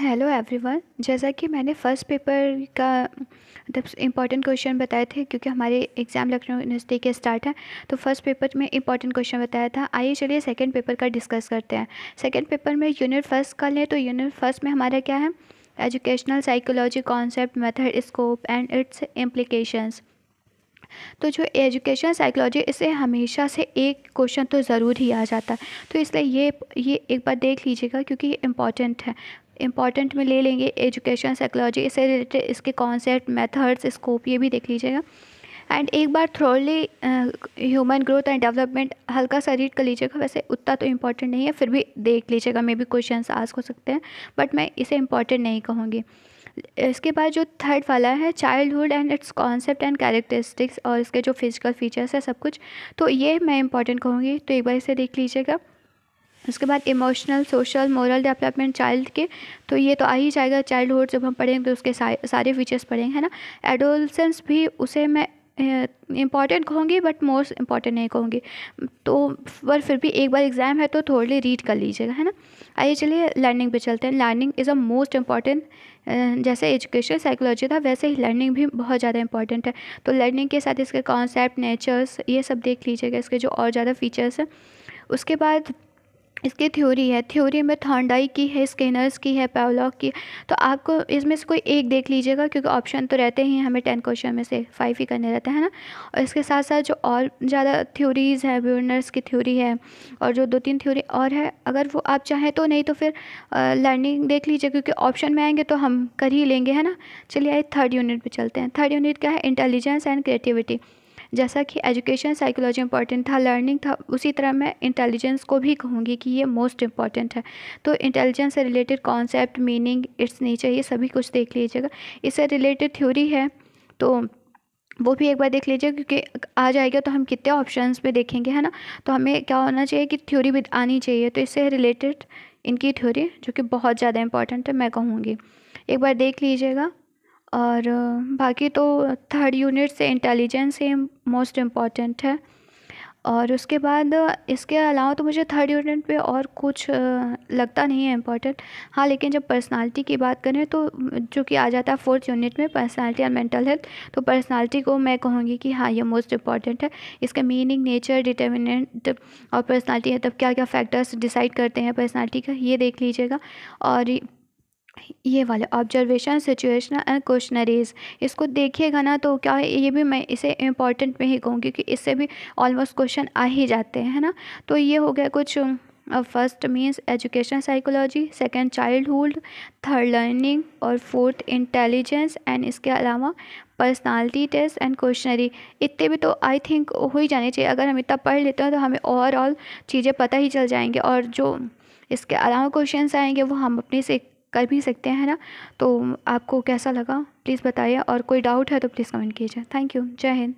hello everyone जैसा कि मैंने फ़र्स्ट पेपर का मतलब इंपॉर्टेंट क्वेश्चन बताए थे क्योंकि हमारे एग्ज़ाम लखनऊ यूनिवर्सिटी के स्टार्ट है तो फर्स्ट पेपर में इंपॉर्टेंट क्वेश्चन बताया था आइए चलिए सेकंड पेपर का डिस्कस करते हैं सेकंड पेपर में यूनिट फर्स्ट का लें तो यूनिट फर्स्ट में हमारा क्या है educational psychology concept method scope and its implications तो जो एजुकेशन साइकोलॉजी इसे हमेशा से एक क्वेश्चन तो ज़रूर ही आ जाता है तो इसलिए ये ये एक बार देख लीजिएगा क्योंकि ये इम्पॉर्टेंट है इंपॉर्टेंट में ले लेंगे एजुकेशन साइकोलॉजी इससे रिलेटेड इसके कॉन्सेप्ट मेथड्स स्कोप ये भी देख लीजिएगा एंड एक बार thoroughly human growth and development हल्का सा रीड कर लीजिएगा वैसे उतना तो इम्पॉर्टेंट नहीं है फिर भी देख लीजिएगा मे भी क्वेश्चन आस्क हो सकते हैं बट मैं इसे इम्पॉर्टेंट नहीं कहूँगी इसके बाद जो थर्ड वाला है childhood and its concept and characteristics और इसके जो फिजिकल फीचर्स है सब कुछ तो ये मैं इंपॉर्टेंट कहूँगी तो एक बार इसे देख लीजिएगा उसके बाद emotional social moral development child के तो ये तो आ ही जाएगा चाइल्डहुड जब हम पढ़ेंगे तो उसके सारे फीचर्स पढ़ेंगे है ना एडोलसेंस भी उसे मैं इम्पॉर्टेंट कहूँगी बट मोस्ट इम्पॉर्टेंट नहीं कहूँगी तो पर फिर भी एक बार एग्ज़ाम है तो थोड़ी रीड कर लीजिएगा है ना आइए चलिए लर्निंग पे चलते हैं learning is a most important जैसे एजुकेशन साइकोलॉजी था वैसे ही लर्निंग भी बहुत ज़्यादा इंपॉर्टेंट है तो लर्निंग के साथ इसके कॉन्सेप्ट नेचर्स ये सब देख लीजिएगा इसके जो और ज़्यादा फीचर्स हैं उसके बाद इसकी थ्योरी है थ्योरी में थॉन्डाई की है स्केनर्स की है पैवलॉग की तो आपको इसमें से कोई एक देख लीजिएगा क्योंकि ऑप्शन तो रहते ही हमें टेन क्वेश्चन में से फाइव ही करने रहते हैं ना और इसके साथ साथ जो और ज़्यादा थ्योरीज़ है ब्यूनर्स की थ्योरी है और जो दो तीन थ्योरी और है अगर वो आप चाहें तो नहीं तो फिर लर्निंग देख लीजिए क्योंकि ऑप्शन में आएंगे तो हम कर ही लेंगे है ना चलिए आइए थर्ड यूनिट पर चलते हैं थर्ड यूनिट क्या है इंटेलिजेंस एंड क्रिएटिविटी जैसा कि एजुकेशन साइकोलॉजी इंपॉर्टेंट था लर्निंग था उसी तरह मैं इंटेलिजेंस को भी कहूँगी कि ये मोस्ट इंपॉर्टेंट है तो इंटेलिजेंस से related concept meaning its nature ये सभी कुछ देख लीजिएगा इससे रिलेटेड थ्योरी है तो वो भी एक बार देख लीजिए क्योंकि आ जाएगा तो हम कितने ऑप्शंस में देखेंगे है ना तो हमें क्या होना चाहिए कि थ्योरी भी आनी चाहिए तो इससे रिलेटेड इनकी थ्योरी जो कि बहुत ज़्यादा इंपॉर्टेंट है मैं कहूँगी एक बार देख लीजिएगा और बाकी तो थर्ड यूनिट से इंटेलिजेंस ही मोस्ट इम्पॉर्टेंट है और उसके बाद इसके अलावा तो मुझे थर्ड यूनिट पे और कुछ लगता नहीं है इम्पॉर्टेंट हाँ लेकिन जब पर्सनालिटी की बात करें तो जो कि आ जाता है फोर्थ यूनिट में पर्सनालिटी और मेंटल हेल्थ तो पर्सनालिटी को मैं कहूँगी कि हाँ ये मोस्ट इम्पॉर्टेंट है इसका मीनिंग नेचर डिटर्मिनेंट और पर्सनालिटी है तब क्या क्या फैक्टर्स डिसाइड करते हैं पर्सनैलिटी का ये देख लीजिएगा और ये वाले ऑब्जर्वेशन सिचुएशनल क्वेश्चनरीज इसको देखिएगा ना तो क्या ये भी मैं इसे इम्पॉर्टेंट में ही कहूँ क्योंकि इससे भी ऑलमोस्ट क्वेश्चन आ ही जाते हैं ना तो ये हो गया कुछ first means education psychology second childhood third learning और फोर्थ इंटेलिजेंस एंड इसके अलावा पर्सनालिटी टेस्ट एंड क्वेश्चनरी इतने भी तो आई थिंक हो ही जाने चाहिए अगर हम इतना पढ़ लेते हैं तो हमें ओवरऑल चीज़ें पता ही चल जाएंगे और जो इसके अलावा क्वेश्चंस आएंगे वो हम अपने से कर भी सकते हैं ना तो आपको कैसा लगा प्लीज़ बताइए और कोई डाउट है तो प्लीज़ कमेंट कीजिए थैंक यू जय हिंद